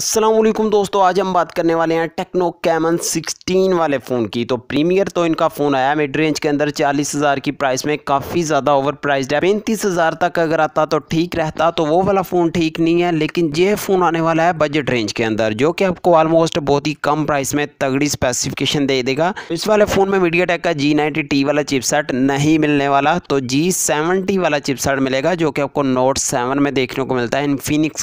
असलम दोस्तों आज हम बात करने वाले हैं टेक्नो कैमन 16 वाले फ़ोन की तो प्रीमियर तो इनका फ़ोन आया मिड रेंज के अंदर चालीस हज़ार की प्राइस में काफ़ी ज़्यादा ओवर प्राइज है पैंतीस हज़ार तक अगर आता तो ठीक रहता तो वो वाला फ़ोन ठीक नहीं है लेकिन ये फ़ोन आने वाला है बजट रेंज के अंदर जो कि आपको ऑलमोस्ट बहुत ही कम प्राइस में तगड़ी स्पेसिफिकेशन दे देगा इस वाले फ़ोन में मीडिया टेक का जी नाइन्टी वाला चिपसेट नहीं मिलने वाला तो जी सेवेंटी वाला चिपसेट मिलेगा जो कि आपको नोट सेवन में देखने को मिलता है इन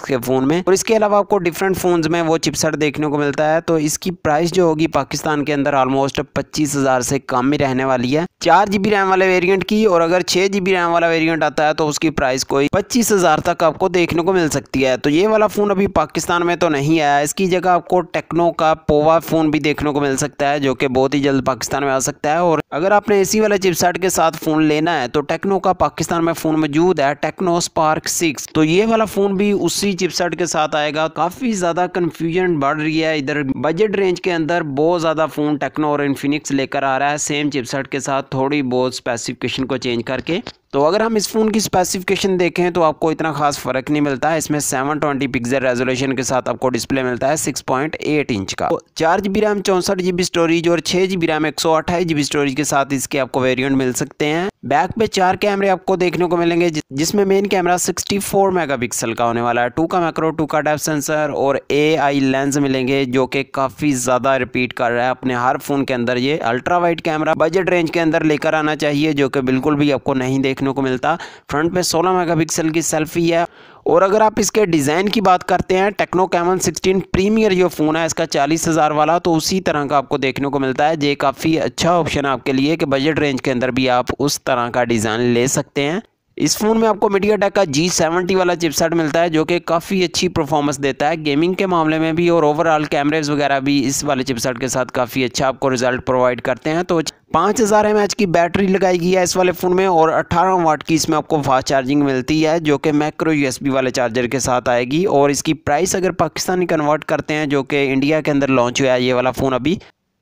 के फ़ोन में और इसके अलावा आपको डिफरेंट फ़ोन्स में वो चिपसेट देखने को मिलता है तो इसकी प्राइस जो होगी पाकिस्तान के अंदर ऑलमोस्ट पच्चीस हज़ार से कम ही रहने वाली है चार जीबी रैम वाले वेरियंट की और अगर छह जीबी रैम वाला वेरियंट आता है तो उसकी प्राइस कोई पच्चीस हज़ार तक आपको देखने को मिल सकती है तो ये वाला फ़ोन अभी पाकिस्तान में तो नहीं आया इसकी जगह आपको टेक्नो का पोवा फ़ोन भी देखने को मिल सकता है जो की बहुत ही जल्द पाकिस्तान में आ सकता है और अगर आपने इसी वाले चिपसेट के साथ फ़ोन लेना है तो टेक्नो का पाकिस्तान में फ़ोन मौजूद है टेक्नो स्पार्क सिक्स तो ये वाला फ़ोन भी उसी चिपसेट के साथ आएगा काफ़ी ज़्यादा कन्फ्यूजन बढ़ रही है इधर बजट रेंज के अंदर बहुत ज़्यादा फ़ोन टेक्नो और इन्फिनिक्स लेकर आ रहा है सेम चिपसेट के साथ थोड़ी बहुत स्पेसिफिकेशन को चेंज करके तो अगर हम इस फ़ोन की स्पेसिफिकेशन देखें तो आपको इतना खास फ़र्क नहीं मिलता है इसमें 720 पिक्सल रेजोल्यूशन के साथ आपको डिस्प्ले मिलता है 6.8 इंच का तो चार जी बी रैम चौंसठ जी बी स्टोरेज और छः जी बी रैम एक सौ अट्ठाईस जी बी स्टोरेज के साथ इसके आपको वेरिएंट मिल सकते हैं बैक पे चार कैमरे आपको देखने को मिलेंगे जिसमें मेन कैमरा मेगा पिक्सल का होने वाला है टू का मैक्रो टू का डेप सेंसर और ए आई लेंस मिलेंगे जो कि काफ़ी ज़्यादा रिपीट कर रहा है अपने हर फ़ोन के अंदर ये ultra wide camera budget range के अंदर लेकर आना चाहिए जो कि बिल्कुल भी आपको नहीं देख देखने को मिलता फ्रंट में 16 मेगापिक्सल की सेल्फी है और अगर आप इसके डिज़ाइन की बात करते हैं टेक्नो कैमन 16 प्रीमियर जो फ़ोन है इसका चालीस हज़ार वाला तो उसी तरह का आपको देखने को मिलता है ये काफ़ी अच्छा ऑप्शन है आपके लिए कि बजट रेंज के अंदर भी आप उस तरह का डिज़ाइन ले सकते हैं इस फ़ोन में आपको मीडिया टेक का जी सेवेंटी वाला चिपसेट मिलता है जो कि काफ़ी अच्छी परफॉर्मेंस देता है गेमिंग के मामले में भी और ओवरऑल कैमरेज वगैरह भी इस वाले चिपसेट के साथ काफ़ी अच्छा आपको रिजल्ट प्रोवाइड करते हैं तो पाँच हज़ार एम की बैटरी लगाई गई है इस वाले फ़ोन में और 18 वाट की इसमें आपको फास्ट चार्जिंग मिलती है जो कि मैक्रो बी वाले चार्जर के साथ आएगी और इसकी प्राइस अगर पाकिस्तानी कन्वर्ट करते हैं जो कि इंडिया के अंदर लॉन्च हुआ है ये वाला फ़ोन अभी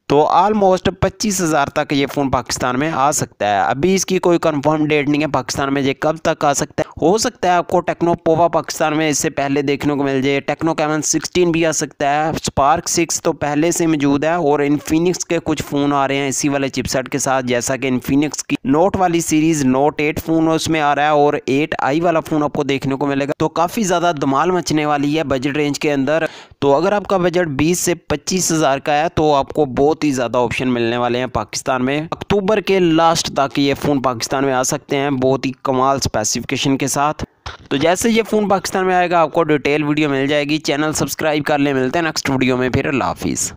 तो आलमोस्ट पच्चीस हज़ार तक ये फ़ोन पाकिस्तान में आ सकता है अभी इसकी कोई कंफर्म डेट नहीं है पाकिस्तान में ये कब तक आ सकता है हो सकता है आपको टेक्नो पोवा पाकिस्तान में इससे पहले देखने को मिल जाए टेक्नो कैमन सिक्सटीन भी आ सकता है स्पार्क सिक्स तो पहले से मौजूद है और इन्फिनिक्स के कुछ फ़ोन आ रहे हैं इसी वाले चिपसेट के साथ जैसा कि इन्फिनिक्स की नोट वाली सीरीज़ नोट एट फ़ोन उसमें आ रहा है और एट आई वाला फ़ोन आपको देखने को मिलेगा तो काफ़ी ज़्यादा दमाल मचने वाली है बजट रेंज के अंदर तो अगर आपका बजट बीस से पच्चीस हज़ार का है तो आपको बहुत ही ज़्यादा ऑप्शन मिलने वाले हैं पाकिस्तान में अक्टूबर के लास्ट तक ये फ़ोन पाकिस्तान में आ सकते हैं बहुत ही कमाल स्पेसिफिकेशन के साथ तो जैसे ये फ़ोन पाकिस्तान में आएगा आपको डिटेल वीडियो मिल जाएगी चैनल सब्सक्राइब कर ले मिलते हैं नेक्स्ट वीडियो में फिर अल्लाह हाफिज़